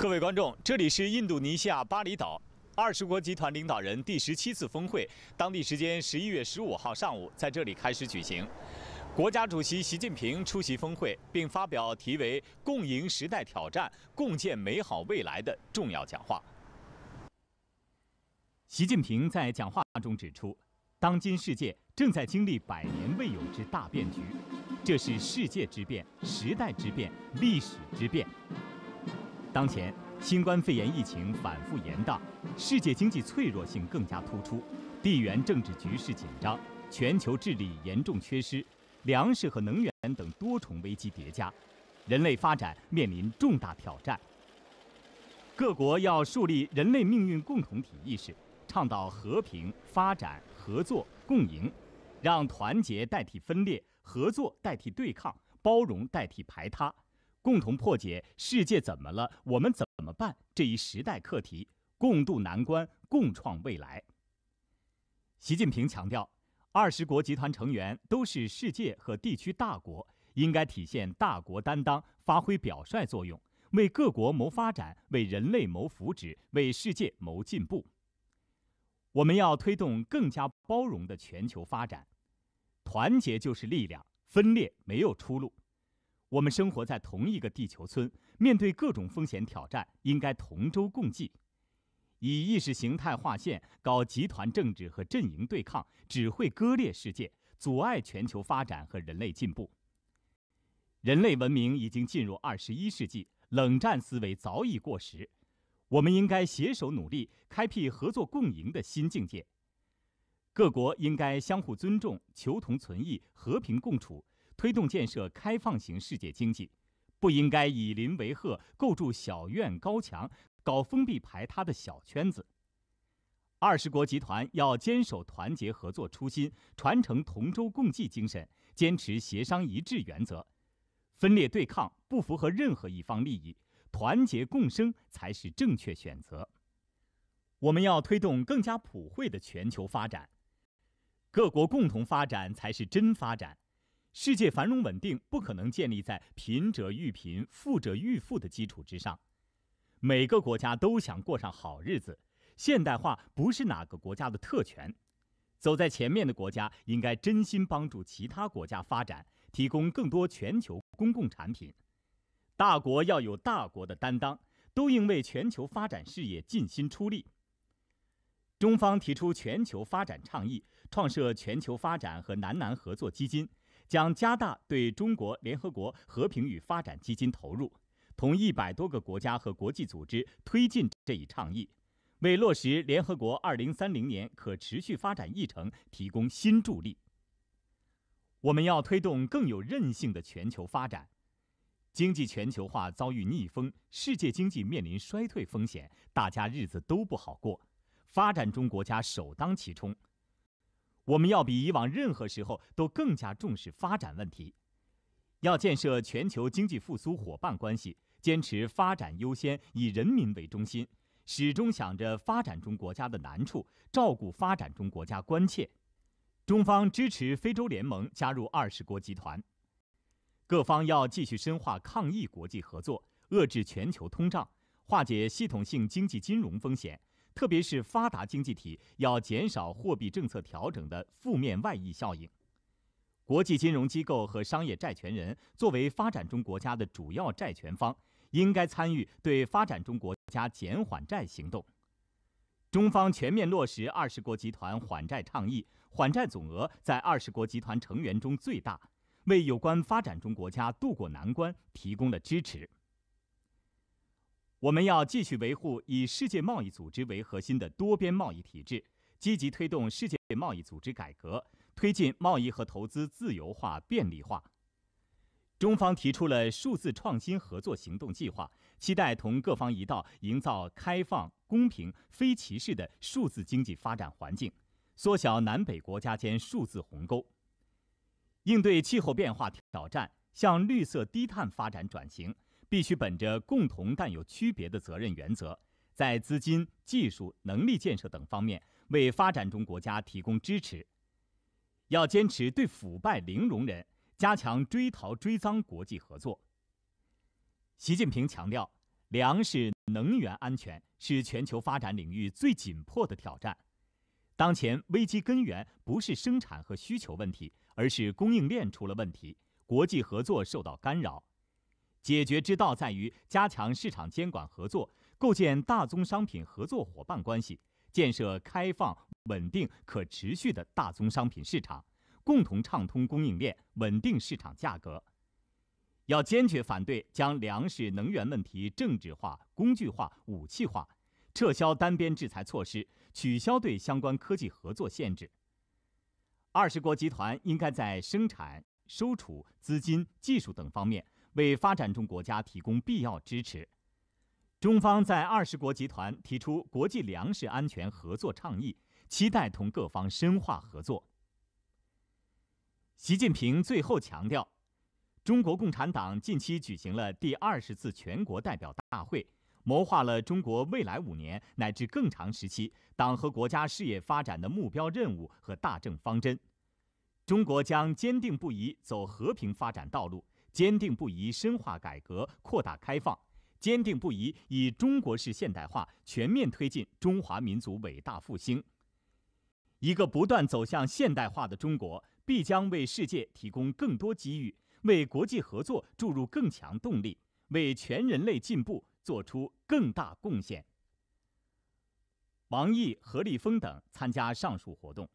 各位观众，这里是印度尼西亚巴厘岛二十国集团领导人第十七次峰会，当地时间十一月十五号上午在这里开始举行。国家主席习近平出席峰会，并发表题为《共赢时代挑战，共建美好未来》的重要讲话。习近平在讲话中指出，当今世界正在经历百年未有之大变局，这是世界之变、时代之变、历史之变。当前，新冠肺炎疫情反复严宕，世界经济脆弱性更加突出，地缘政治局势紧张，全球治理严重缺失，粮食和能源等多重危机叠加，人类发展面临重大挑战。各国要树立人类命运共同体意识，倡导和平、发展、合作、共赢，让团结代替分裂，合作代替对抗，包容代替排他。共同破解世界怎么了，我们怎么办这一时代课题，共度难关，共创未来。习近平强调，二十国集团成员都是世界和地区大国，应该体现大国担当，发挥表率作用，为各国谋发展，为人类谋福祉，为世界谋进步。我们要推动更加包容的全球发展，团结就是力量，分裂没有出路。我们生活在同一个地球村，面对各种风险挑战，应该同舟共济。以意识形态划线、搞集团政治和阵营对抗，只会割裂世界，阻碍全球发展和人类进步。人类文明已经进入二十一世纪，冷战思维早已过时。我们应该携手努力，开辟合作共赢的新境界。各国应该相互尊重、求同存异、和平共处。推动建设开放型世界经济，不应该以邻为壑，构筑小院高墙，搞封闭排他的小圈子。二十国集团要坚守团结合作初心，传承同舟共济精神，坚持协商一致原则。分裂对抗不符合任何一方利益，团结共生才是正确选择。我们要推动更加普惠的全球发展，各国共同发展才是真发展。世界繁荣稳定不可能建立在贫者愈贫、富者愈富的基础之上。每个国家都想过上好日子，现代化不是哪个国家的特权。走在前面的国家应该真心帮助其他国家发展，提供更多全球公共产品。大国要有大国的担当，都应为全球发展事业尽心出力。中方提出全球发展倡议，创设全球发展和南南合作基金。将加大对中国联合国和平与发展基金投入，同一百多个国家和国际组织推进这一倡议，为落实联合国二零三零年可持续发展议程提供新助力。我们要推动更有韧性的全球发展，经济全球化遭遇逆风，世界经济面临衰退风险，大家日子都不好过，发展中国家首当其冲。我们要比以往任何时候都更加重视发展问题，要建设全球经济复苏伙伴关系，坚持发展优先、以人民为中心，始终想着发展中国家的难处，照顾发展中国家关切。中方支持非洲联盟加入二十国集团。各方要继续深化抗疫国际合作，遏制全球通胀，化解系统性经济金融风险。特别是发达经济体要减少货币政策调整的负面外溢效应。国际金融机构和商业债权人作为发展中国家的主要债权方，应该参与对发展中国家减缓债行动。中方全面落实二十国集团缓债倡议，缓债总额在二十国集团成员中最大，为有关发展中国家渡过难关提供了支持。我们要继续维护以世界贸易组织为核心的多边贸易体制，积极推动世界贸易组织改革，推进贸易和投资自由化便利化。中方提出了数字创新合作行动计划，期待同各方一道，营造开放、公平、非歧视的数字经济发展环境，缩小南北国家间数字鸿沟。应对气候变化挑战，向绿色低碳发展转型。必须本着共同但有区别的责任原则，在资金、技术、能力建设等方面为发展中国家提供支持。要坚持对腐败零容忍，加强追逃追赃国际合作。习近平强调，粮食、能源安全是全球发展领域最紧迫的挑战。当前危机根源不是生产和需求问题，而是供应链出了问题，国际合作受到干扰。解决之道在于加强市场监管合作，构建大宗商品合作伙伴关系，建设开放、稳定、可持续的大宗商品市场，共同畅通供应链，稳定市场价格。要坚决反对将粮食、能源问题政治化、工具化、武器化，撤销单边制裁措施，取消对相关科技合作限制。二十国集团应该在生产、收储、资金、技术等方面。为发展中国家提供必要支持，中方在二十国集团提出国际粮食安全合作倡议，期待同各方深化合作。习近平最后强调，中国共产党近期举行了第二十次全国代表大会，谋划了中国未来五年乃至更长时期党和国家事业发展的目标任务和大政方针，中国将坚定不移走和平发展道路。坚定不移深化改革、扩大开放，坚定不移以中国式现代化全面推进中华民族伟大复兴。一个不断走向现代化的中国，必将为世界提供更多机遇，为国际合作注入更强动力，为全人类进步做出更大贡献。王毅、何立峰等参加上述活动。